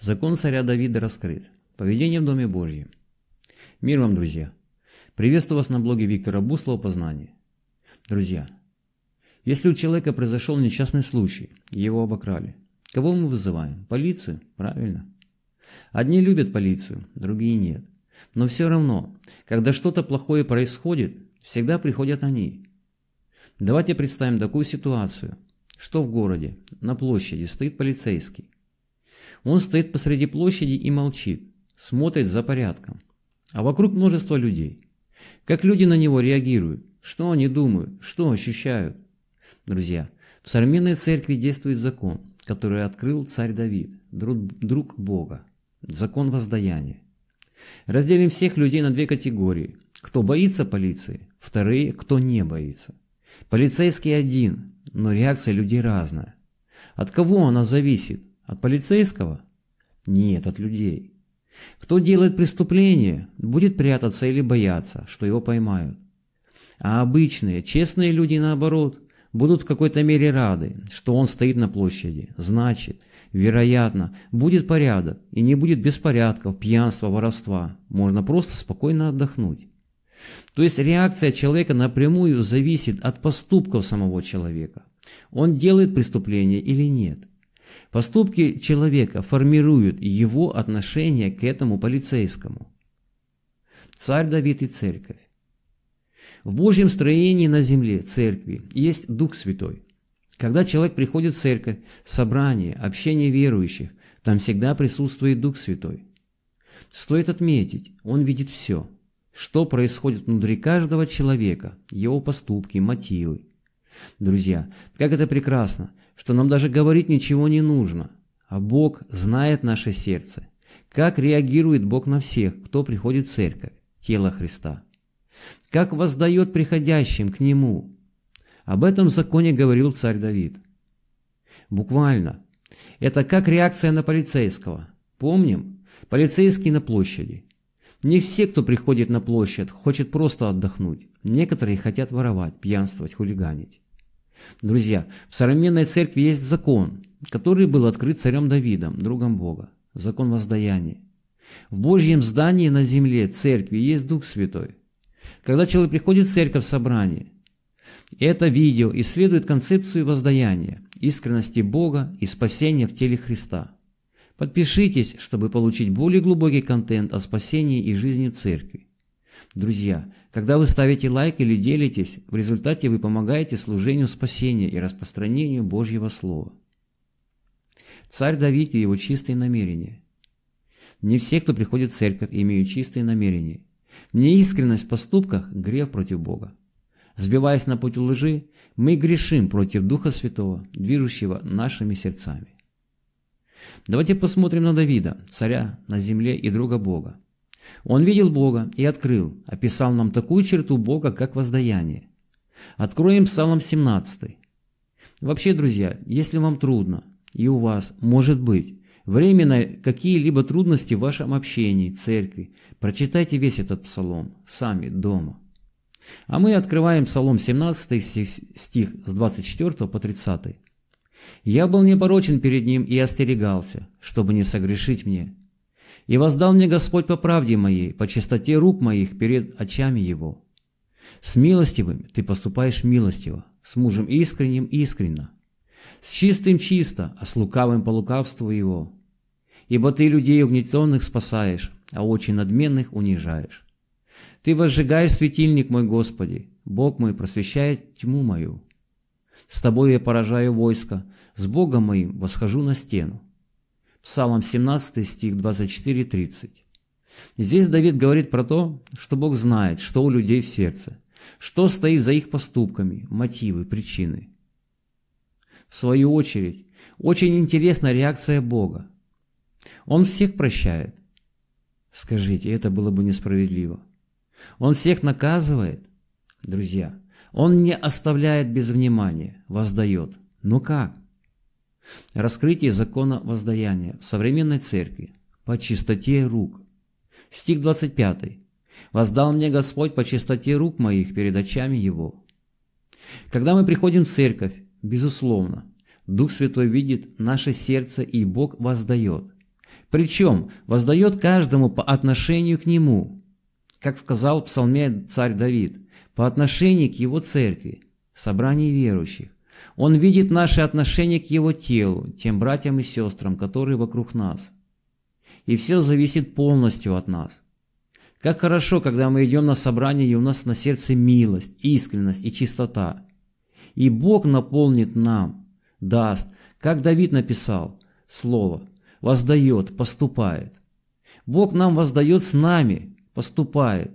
Закон царя Давида раскрыт. Поведение в Доме Божьем. Мир вам, друзья! Приветствую вас на блоге Виктора Буслова «Познание». Друзья, если у человека произошел несчастный случай, его обокрали, кого мы вызываем? Полицию? Правильно. Одни любят полицию, другие нет. Но все равно, когда что-то плохое происходит, всегда приходят они. Давайте представим такую ситуацию, что в городе, на площади стоит полицейский. Он стоит посреди площади и молчит, смотрит за порядком. А вокруг множество людей. Как люди на него реагируют, что они думают, что ощущают. Друзья, в современной церкви действует закон, который открыл царь Давид, друг, друг Бога. Закон воздаяния. Разделим всех людей на две категории. Кто боится полиции, вторые, кто не боится. Полицейский один, но реакция людей разная. От кого она зависит? От полицейского? Нет, от людей. Кто делает преступление, будет прятаться или бояться, что его поймают. А обычные, честные люди, наоборот, будут в какой-то мере рады, что он стоит на площади. Значит, вероятно, будет порядок и не будет беспорядков, пьянства, воровства. Можно просто спокойно отдохнуть. То есть реакция человека напрямую зависит от поступков самого человека. Он делает преступление или нет. Поступки человека формируют его отношение к этому полицейскому. Царь Давид и Церковь. В Божьем строении на земле Церкви есть Дух Святой. Когда человек приходит в церковь, собрание, общение верующих, там всегда присутствует Дух Святой. Стоит отметить, он видит все, что происходит внутри каждого человека, его поступки, мотивы, Друзья, как это прекрасно, что нам даже говорить ничего не нужно, а Бог знает наше сердце. Как реагирует Бог на всех, кто приходит в церковь, тело Христа? Как воздает приходящим к Нему? Об этом законе говорил царь Давид. Буквально. Это как реакция на полицейского. Помним? Полицейский на площади. Не все, кто приходит на площадь, хочет просто отдохнуть. Некоторые хотят воровать, пьянствовать, хулиганить. Друзья, в современной церкви есть закон, который был открыт царем Давидом, другом Бога. Закон воздаяния. В Божьем здании на земле церкви есть Дух Святой. Когда человек приходит в церковь в собрание, это видео исследует концепцию воздаяния, искренности Бога и спасения в теле Христа – Подпишитесь, чтобы получить более глубокий контент о спасении и жизни в церкви. Друзья, когда вы ставите лайк или делитесь, в результате вы помогаете служению спасения и распространению Божьего Слова. Царь Давид и его чистые намерения. Не все, кто приходит в церковь, имеют чистые намерения. Неискренность в поступках – грех против Бога. Сбиваясь на путь лжи, мы грешим против Духа Святого, движущего нашими сердцами. Давайте посмотрим на Давида, царя на земле и друга Бога. Он видел Бога и открыл, описал нам такую черту Бога, как воздаяние. Откроем Псалом 17. Вообще, друзья, если вам трудно, и у вас, может быть, временно какие-либо трудности в вашем общении, церкви, прочитайте весь этот псалом, сами, дома. А мы открываем Псалом 17 стих с 24 по 30. Я был непорочен перед ним и остерегался, чтобы не согрешить мне. И воздал мне Господь по правде моей, по чистоте рук моих перед очами его. С милостивым ты поступаешь милостиво, с мужем искренним искренно, с чистым чисто, а с лукавым по лукавству его. Ибо ты людей угнетенных спасаешь, а очень надменных унижаешь. Ты возжигаешь светильник мой, Господи, Бог мой просвещает тьму мою. С тобой я поражаю войско, с Богом моим восхожу на стену. Псалом 17, стих 24-30. Здесь Давид говорит про то, что Бог знает, что у людей в сердце, что стоит за их поступками, мотивы, причины. В свою очередь, очень интересна реакция Бога. Он всех прощает. Скажите, это было бы несправедливо. Он всех наказывает, друзья. Он не оставляет без внимания, воздает. Ну как? Раскрытие закона воздаяния в современной церкви по чистоте рук. Стих 25. «Воздал мне Господь по чистоте рук моих перед очами Его». Когда мы приходим в церковь, безусловно, Дух Святой видит наше сердце, и Бог воздает. Причем воздает каждому по отношению к Нему. Как сказал в псалме царь Давид, по отношению к Его церкви, собранию верующих. Он видит наши отношения к Его телу, тем братьям и сестрам, которые вокруг нас. И все зависит полностью от нас. Как хорошо, когда мы идем на собрание, и у нас на сердце милость, искренность и чистота. И Бог наполнит нам, даст, как Давид написал, слово, воздает, поступает. Бог нам воздает с нами, поступает.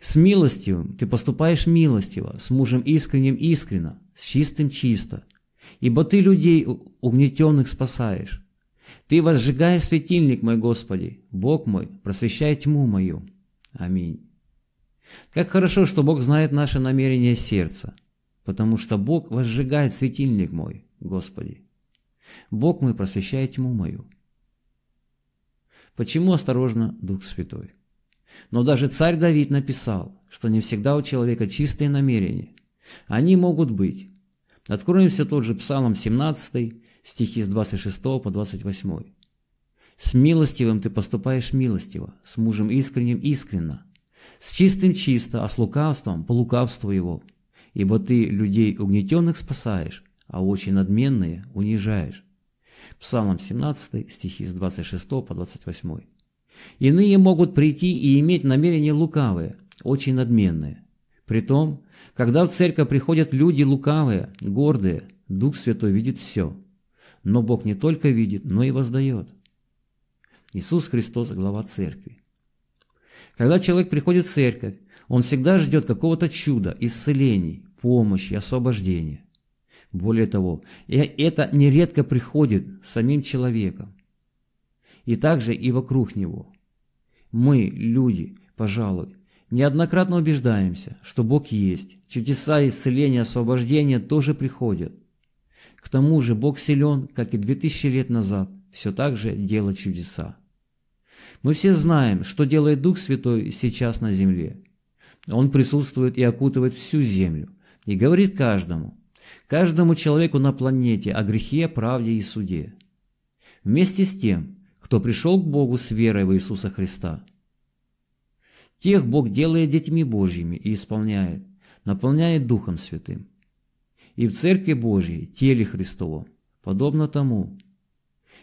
С милостивым ты поступаешь милостиво, с мужем искренним искренно, с чистым чисто. Ибо ты людей угнетенных спасаешь. Ты возжигаешь светильник мой, Господи, Бог мой, просвещай тьму мою. Аминь. Как хорошо, что Бог знает наше намерение сердца, потому что Бог возжигает светильник мой, Господи. Бог мой, просвещай тьму мою. Почему осторожно, Дух Святой? Но даже царь Давид написал, что не всегда у человека чистые намерения. Они могут быть. Откроем все тот же Псалом 17, стихи с 26 по 28. «С милостивым ты поступаешь милостиво, с мужем искренним искренно, с чистым чисто, а с лукавством по лукавству его, ибо ты людей угнетенных спасаешь, а очень надменные унижаешь». Псалом 17, стихи с 26 по 28. Иные могут прийти и иметь намерения лукавые, очень надменные. Притом, когда в церковь приходят люди лукавые, гордые, Дух Святой видит все. Но Бог не только видит, но и воздает. Иисус Христос – глава церкви. Когда человек приходит в церковь, он всегда ждет какого-то чуда, исцелений, помощи, освобождения. Более того, это нередко приходит самим человеком и также и вокруг него. Мы, люди, пожалуй, неоднократно убеждаемся, что Бог есть, чудеса исцеления, освобождения тоже приходят. К тому же Бог силен, как и 2000 лет назад, все так же делать чудеса. Мы все знаем, что делает Дух Святой сейчас на земле. Он присутствует и окутывает всю землю, и говорит каждому, каждому человеку на планете о грехе, правде и суде. Вместе с тем, кто пришел к Богу с верой в Иисуса Христа. Тех Бог делает детьми Божьими и исполняет, наполняет Духом Святым. И в Церкви Божьей, теле Христово подобно тому.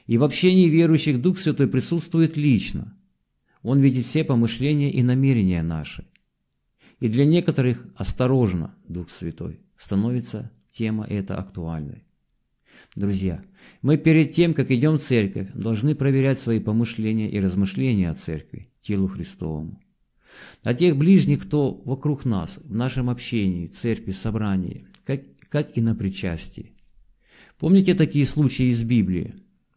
И в общении верующих Дух Святой присутствует лично. Он видит все помышления и намерения наши. И для некоторых, осторожно, Дух Святой, становится тема эта актуальной. Друзья, мы перед тем, как идем в церковь, должны проверять свои помышления и размышления о церкви, телу Христовому. О тех ближних, кто вокруг нас, в нашем общении, церкви, собрании, как, как и на причастии. Помните такие случаи из Библии,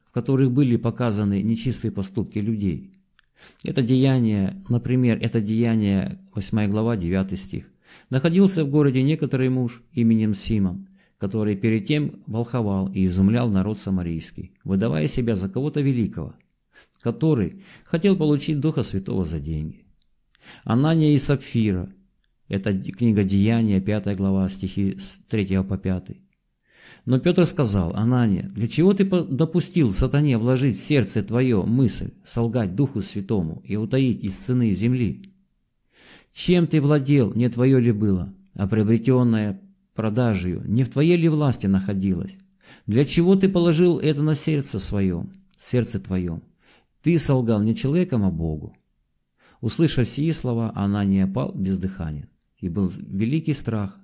в которых были показаны нечистые поступки людей? Это деяние, например, это деяние 8 глава, 9 стих. Находился в городе некоторый муж именем Симон, который перед тем волховал и изумлял народ самарийский, выдавая себя за кого-то великого, который хотел получить Духа Святого за деньги. Анания и Сапфира – это книга Деяния, 5 глава, стихи с 3 по 5. Но Петр сказал, Анания, для чего ты допустил сатане вложить в сердце твое мысль, солгать Духу Святому и утаить из цены земли? Чем ты владел, не твое ли было, а приобретенное продажью не в твоей ли власти находилось? Для чего ты положил это на сердце своем, сердце твоем? Ты солгал не человеком, а Богу. Услышав сии слова, Анания пал бездыханен, и был великий страх,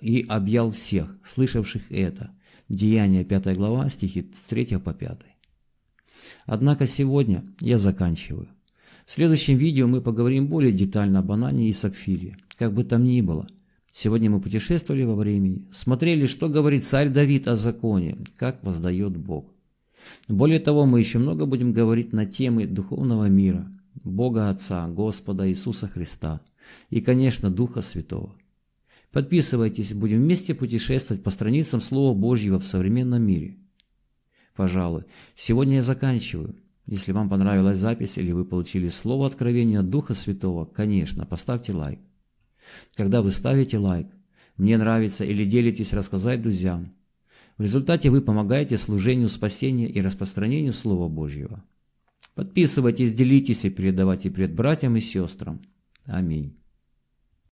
и объял всех, слышавших это. Деяние 5 глава, стихи с 3 по 5. Однако сегодня я заканчиваю. В следующем видео мы поговорим более детально об Анании и Сапфире. Как бы там ни было, Сегодня мы путешествовали во времени, смотрели, что говорит царь Давид о законе, как воздает Бог. Более того, мы еще много будем говорить на темы духовного мира, Бога Отца, Господа Иисуса Христа и, конечно, Духа Святого. Подписывайтесь, будем вместе путешествовать по страницам Слова Божьего в современном мире. Пожалуй, сегодня я заканчиваю. Если вам понравилась запись или вы получили слово откровения Духа Святого, конечно, поставьте лайк. Когда вы ставите лайк, мне нравится или делитесь рассказать друзьям, в результате вы помогаете служению спасения и распространению Слова Божьего. Подписывайтесь, делитесь и передавайте пред братьям и сестрам. Аминь.